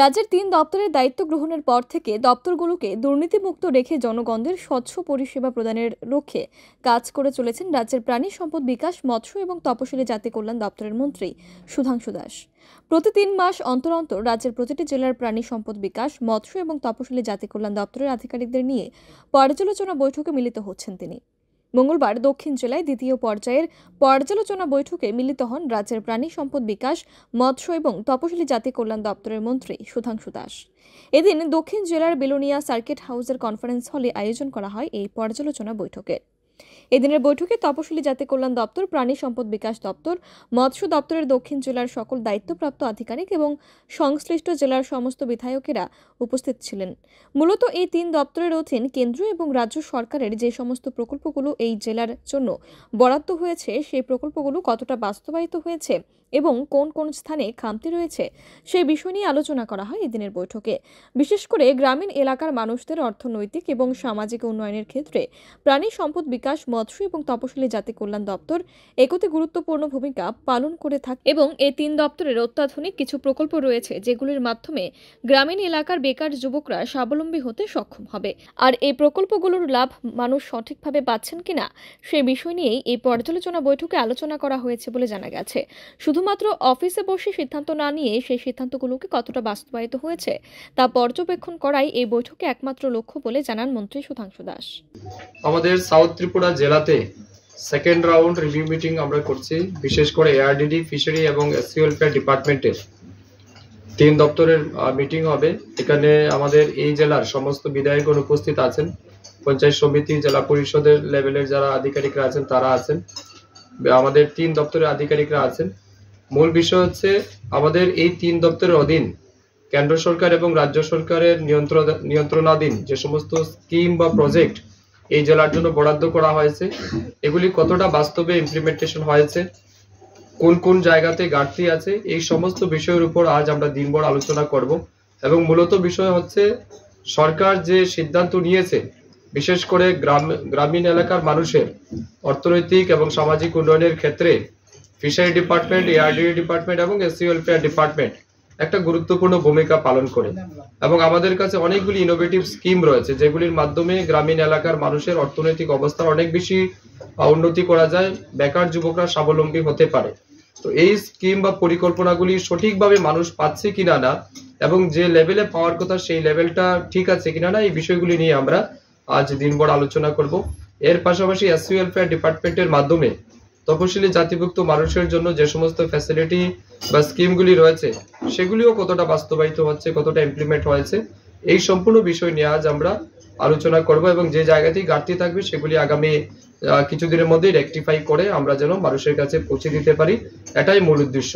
রাজ্যের তিন দপ্তরের দায়িত্ব গ্রহণের পর থেকে দপ্তরগুলোকে দুর্নীতিমুক্ত রেখে জনগণদের স্বচ্ছ পরিষেবা প্রদানের লক্ষ্যে কাজ করে চলেছেন রাজ্যের প্রাণী সম্পদ বিকাশ মৎস্য এবং তপশিলী জাতি কল্যাণ দপ্তরের মন্ত্রী সুধাংশু দাস প্রতি তিন মাস অন্তর অন্তর রাজ্যের প্রতিটি জেলার প্রাণী সম্পদ বিকাশ মৎস্য এবং তপশিলী জাতি কল্যাণ দপ্তরের আধিকারিকদের নিয়ে পর্যালোচনা বৈঠকে মিলিত হচ্ছেন তিনি মঙ্গলবার দক্ষিণ জেলায় দ্বিতীয় পর্যায়ের পর্যালোচনা বৈঠকে মিলিত হন রাজ্যের প্রাণী সম্পদ বিকাশ মৎস্য এবং তপশিলি জাতি কল্যাণ দপ্তরের মন্ত্রী সুধাংশু দাস এদিন দক্ষিণ জেলার বেলুনিয়া সার্কিট হাউসের কনফারেন্স হলে আয়োজন করা হয় এই পর্যালোচনা বৈঠকের এদিনের বৈঠকে তপশিলি জাতি কল্যাণ দপ্তর প্রাণী সম্পদ বিকাশ দপ্তর মৎস্য দপ্তরের দক্ষিণ জেলার সকল দায়িত্বপ্রাপ্ত আধিকারিক এবং সংশ্লিষ্ট জেলার সমস্ত বিধায়কেরা উপস্থিত ছিলেন মূলত এই তিন দপ্তরের অধীন কেন্দ্র এবং রাজ্য সরকারের যে সমস্ত প্রকল্পগুলো এই জেলার জন্য বরাদ্দ হয়েছে সেই প্রকল্পগুলো কতটা বাস্তবায়িত হয়েছে এবং কোন কোন স্থানে খামতি রয়েছে সেই বিষয় নিয়ে আলোচনা করা হয় এদিনের বৈঠকে বিশেষ করে গ্রামীণ এলাকার মানুষদের অর্থনৈতিক এবং সামাজিক উন্নয়নের ক্ষেত্রে প্রাণী সম্পদ বিকাশ মৎস্য এবং তপশিলি জাতি কল্যাণ দপ্তর একতে গুরুত্বপূর্ণ ভূমিকা পালন করে থাকে এবং এই তিন দপ্তরের অত্যাধুনিক কিছু প্রকল্প রয়েছে যেগুলির মাধ্যমে গ্রামীণ এলাকার বেকার যুবকরা স্বাবলম্বী হতে সক্ষম হবে আর এই প্রকল্পগুলোর লাভ মানুষ সঠিকভাবে পাচ্ছেন কিনা সে বিষয় নিয়েই এই পর্যালোচনা বৈঠকে আলোচনা করা হয়েছে বলে জানা গেছে শুধুমাত্র অফিসে বসে সিদ্ধান্ত না নিয়ে সেই সিদ্ধান্তগুলোকে কতটা বাস্তবায়িত হয়েছে তা পর্যবেক্ষণ করাই এই বৈঠকে একমাত্র লক্ষ্য বলে জানান মন্ত্রী সুধাংশু দাস আমাদের সাউথ ত্রিপুরা জেলাতে সেকেন্ড রাউন্ড রিভিউ মিটিং আমরা করছি বিশেষ করে এআরডিডি ফিশারি এবং এসসি ডিপার্টমেন্টের তিন দপ্তরের মিটিং হবে এখানে আমাদের এই জেলার সমস্ত বিধায়কগণ উপস্থিত আছেন পঞ্চায়েত সমিতি জেলা পরিষদের লেভেলের যারা আধিকারিকরা আছেন তারা আছেন আমাদের তিন দপ্তরের আধিকারিকরা আছেন মূল বিষয় হচ্ছে আমাদের এই তিন দপ্তরের অধীন কেন্দ্র সরকার এবং রাজ্য সরকারের নিয়ন্ত্রণ নিয়ন্ত্রণাধীন যে সমস্ত স্কিম বা প্রজেক্ট এই জেলার জন্য বরাদ্দ করা হয়েছে এগুলি কতটা বাস্তবে ইমপ্লিমেন্টেশন হয়েছে কোন কোন জায়গাতে ঘাটতি আছে এই সমস্ত বিষয়ের উপর আজ আমরা দিনভর আলোচনা করব এবং মূলত বিষয় হচ্ছে সরকার যে সিদ্ধান্ত নিয়েছে বিশেষ করে গ্রাম গ্রামীণ এলাকার মানুষের অর্থনৈতিক এবং সামাজিক উন্নয়নের ক্ষেত্রে ফিশারি ডিপার্টমেন্ট এআরডিএ ডিপার্টমেন্ট এবং এস ওয়েলফেয়ার ডিপার্টমেন্ট একটা গুরুত্বপূর্ণ ভূমিকা পালন করে এবং আমাদের কাছে অনেকগুলি ইনোভেটিভ স্কিম রয়েছে যেগুলির মাধ্যমে গ্রামীণ এলাকার মানুষের অর্থনৈতিক অবস্থার অনেক বেশি উন্নতি করা যায় বেকার যুবকরা স্বাবলম্বী হতে পারে তো এই স্কিম বা পরিকল্পনাগুলি সঠিকভাবে মানুষ পাচ্ছে কিনা না এবং যে লেভেলে পাওয়ার কথা সেই লেভেলটা ঠিক আছে কিনা না এই বিষয়গুলি নিয়ে আমরা আজ দিনভর আলোচনা করব এর পাশাপাশি এস ওয়েলফেয়ার ডিপার্টমেন্টের মাধ্যমে তপশিলি জাতিভুক্ত মানুষের জন্য যে সমস্ত ফ্যাসিলিটি বা স্কিমগুলি রয়েছে সেগুলিও কতটা বাস্তবায়িত হচ্ছে কতটা ইমপ্লিমেন্ট হয়েছে এই সম্পূর্ণ বিষয় নিয়ে আজ আমরা আলোচনা করব এবং যে জায়গাতেই ঘাটতি থাকবে সেগুলি আগামী কিছুদিনের মধ্যেই রেকটিফাই করে আমরা যেন মানুষের কাছে পৌঁছে দিতে পারি এটাই মূল উদ্দেশ্য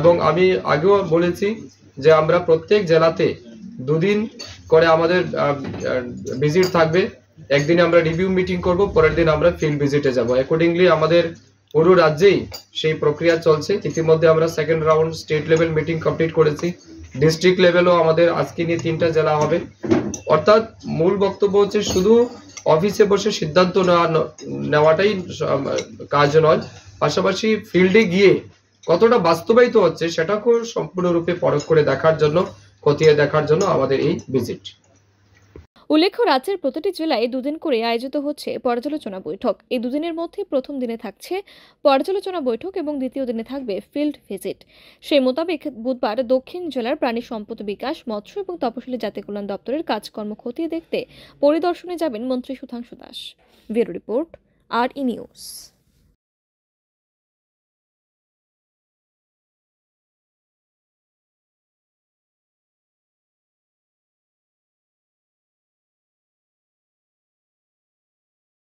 এবং আমি আগেও বলেছি যে আমরা প্রত্যেক জেলাতে দুদিন করে আমাদের ভিজিট থাকবে একদিনে আমরা রিভিউ মিটিং করব পরের দিন আমরা ফিল্ড ভিজিটে যাব অ্যাকর্ডিংলি আমাদের পুরো রাজ্যেই সেই প্রক্রিয়া চলছে ইতিমধ্যে আমরা second round state level meeting complete করেছি ডিস্ট্রিক্ট লেভেলও আমাদের আজকে নিয়ে তিনটা জেলা হবে অর্থাৎ মূল বক্তব্য হচ্ছে শুধু অফিসে বসে সিদ্ধান্ত নেওয়াটাই কাজ নয় পাশাপাশি ফিল্ডে গিয়ে কতটা বাস্তবায়িত হচ্ছে সেটাকেও সম্পূর্ণরূপে পরখ করে দেখার জন্য খতিয়ে দেখার জন্য আমাদের এই ভিজিট উল্লেখ্য রাজ্যের প্রতিটি জেলায় দুদিন করে আয়োজিত হচ্ছে পর্যালোচনা বৈঠক এই দুদিনের মধ্যে প্রথম দিনে থাকছে পর্যালোচনা বৈঠক এবং দ্বিতীয় দিনে থাকবে ফিল্ড ভিজিট সেই মোতাবেক বুধবার দক্ষিণ জেলার প্রাণী সম্পদ বিকাশ মৎস্য এবং তপশিলী জাতি কল্যাণ দপ্তরের কাজকর্ম খতিয়ে দেখতে পরিদর্শনে যাবেন মন্ত্রী সুধাংশু দাস ব্যুরো রিপোর্ট আর ই নিউজ